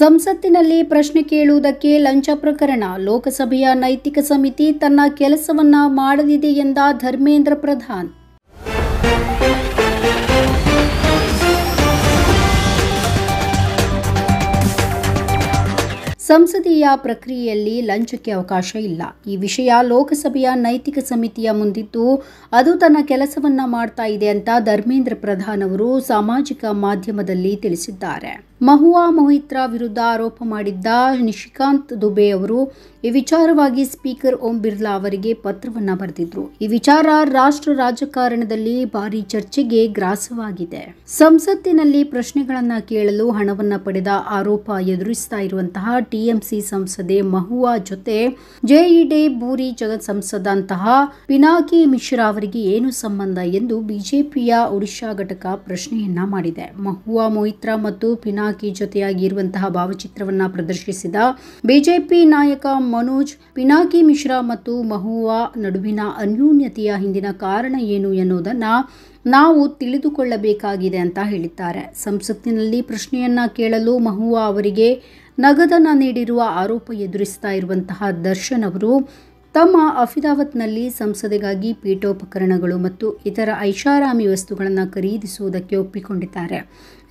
ಸಂಸತ್ತಿನಲ್ಲಿ ಪ್ರಶ್ನೆ ಕೇಳುವುದಕ್ಕೆ ಲಂಚ ಪ್ರಕರಣ ಲೋಕಸಭೆಯ ನೈತಿಕ ಸಮಿತಿ ತನ್ನ ಕೆಲಸವನ್ನ ಮಾಡಲಿದೆ ಎಂದ ಧರ್ಮೇಂದ್ರ ಪ್ರಧಾನ್ ಸಂಸದೀಯ ಪ್ರಕ್ರಿಯೆಯಲ್ಲಿ ಲಂಚಕ್ಕೆ ಅವಕಾಶ ಇಲ್ಲ ಈ ವಿಷಯ ಲೋಕಸಭೆಯ ನೈತಿಕ ಸಮಿತಿಯ ಮುಂದಿದ್ದು ಅದು ತನ್ನ ಕೆಲಸವನ್ನ ಮಾಡ್ತಾ ಇದೆ ಅಂತ ಧರ್ಮೇಂದ್ರ ಪ್ರಧಾನ್ ಅವರು ಸಾಮಾಜಿಕ ಮಾಧ್ಯಮದಲ್ಲಿ ತಿಳಿಸಿದ್ದಾರೆ ಮಹುವಾ ಮೊಹಿತ್ರಾ ವಿರುದ್ಧ ಆರೋಪ ಮಾಡಿದ್ದ ನಿಶಿಕಾಂತ್ ದುಬೆ ಅವರು ಈ ವಿಚಾರವಾಗಿ ಸ್ಪೀಕರ್ ಓಂ ಬಿರ್ಲಾ ಅವರಿಗೆ ಪತ್ರವನ್ನ ಬರೆದಿದ್ರು ಈ ವಿಚಾರ ರಾಷ್ಟ್ರ ರಾಜಕಾರಣದಲ್ಲಿ ಭಾರಿ ಚರ್ಚೆಗೆ ಗ್ರಾಸವಾಗಿದೆ ಸಂಸತ್ತಿನಲ್ಲಿ ಪ್ರಶ್ನೆಗಳನ್ನ ಕೇಳಲು ಹಣವನ್ನ ಪಡೆದ ಆರೋಪ ಎದುರಿಸ್ತಾ ಇರುವಂತಹ ಟಿ ಟಿಎಂಸಿ ಸಂಸದೆ ಮಹುವಾ ಜೊತೆ ಜೆಇಡಿ ಬೂರಿ ಜಗತ್ ಸಂಸದಂತಹ ಪಿನಾಕಿ ಮಿಶ್ರಾ ಅವರಿಗೆ ಏನು ಸಂಬಂಧ ಎಂದು ಬಿಜೆಪಿಯ ಒಡಿಶಾ ಘಟಕ ಪ್ರಶ್ನೆಯನ್ನ ಮಾಡಿದೆ ಮಹುವಾ ಮೊಯಿತ್ರಾ ಮತ್ತು ಪಿನಾಕಿ ಇರುವಂತಹ ಭಾವಚಿತ್ರವನ್ನ ಪ್ರದರ್ಶಿಸಿದ ಬಿಜೆಪಿ ನಾಯಕ ಮನೋಜ್ ಪಿನಾಕಿ ಮಿಶ್ರಾ ಮತ್ತು ಮಹುವಾ ನಡುವಿನ ಅನ್ಯೂನ್ಯತೆಯ ಹಿಂದಿನ ಕಾರಣ ಏನು ಎನ್ನುವುದನ್ನ ನಾವು ತಿಳಿದುಕೊಳ್ಳಬೇಕಾಗಿದೆ ಅಂತ ಹೇಳಿದ್ದಾರೆ ಸಂಸತ್ತಿನಲ್ಲಿ ಪ್ರಶ್ನೆಯನ್ನ ಕೇಳಲು ಮಹುವಾ ಅವರಿಗೆ ನಗದನ ನೀಡಿರುವ ಆರೋಪ ಎದುರಿಸ್ತಾ ಇರುವಂತಹ ದರ್ಶನ್ ಅವರು ತಮ್ಮ ಅಫಿದಾವತ್ನಲ್ಲಿ ಸಂಸದೆಗಾಗಿ ಪೀಠೋಪಕರಣಗಳು ಮತ್ತು ಇತರ ಐಷಾರಾಮಿ ವಸ್ತುಗಳನ್ನು ಖರೀದಿಸುವುದಕ್ಕೆ ಒಪ್ಪಿಕೊಂಡಿದ್ದಾರೆ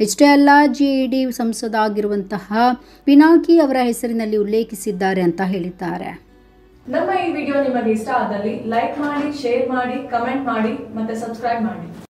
ಇಷ್ಟೇ ಅಲ್ಲ ಜಿಇಡಿ ಸಂಸದ ಆಗಿರುವಂತಹ ಪಿನಾಕಿ ಅವರ ಹೆಸರಿನಲ್ಲಿ ಉಲ್ಲೇಖಿಸಿದ್ದಾರೆ ಅಂತ ಹೇಳಿದ್ದಾರೆ ನಮ್ಮ ಈ ವಿಡಿಯೋ ನಿಮಗೆ ಇಷ್ಟ ಆದಲ್ಲಿ ಲೈಕ್ ಮಾಡಿ ಶೇರ್ ಮಾಡಿ ಕಮೆಂಟ್ ಮಾಡಿ ಮತ್ತೆ ಸಬ್ಸ್ಕ್ರೈಬ್ ಮಾಡಿ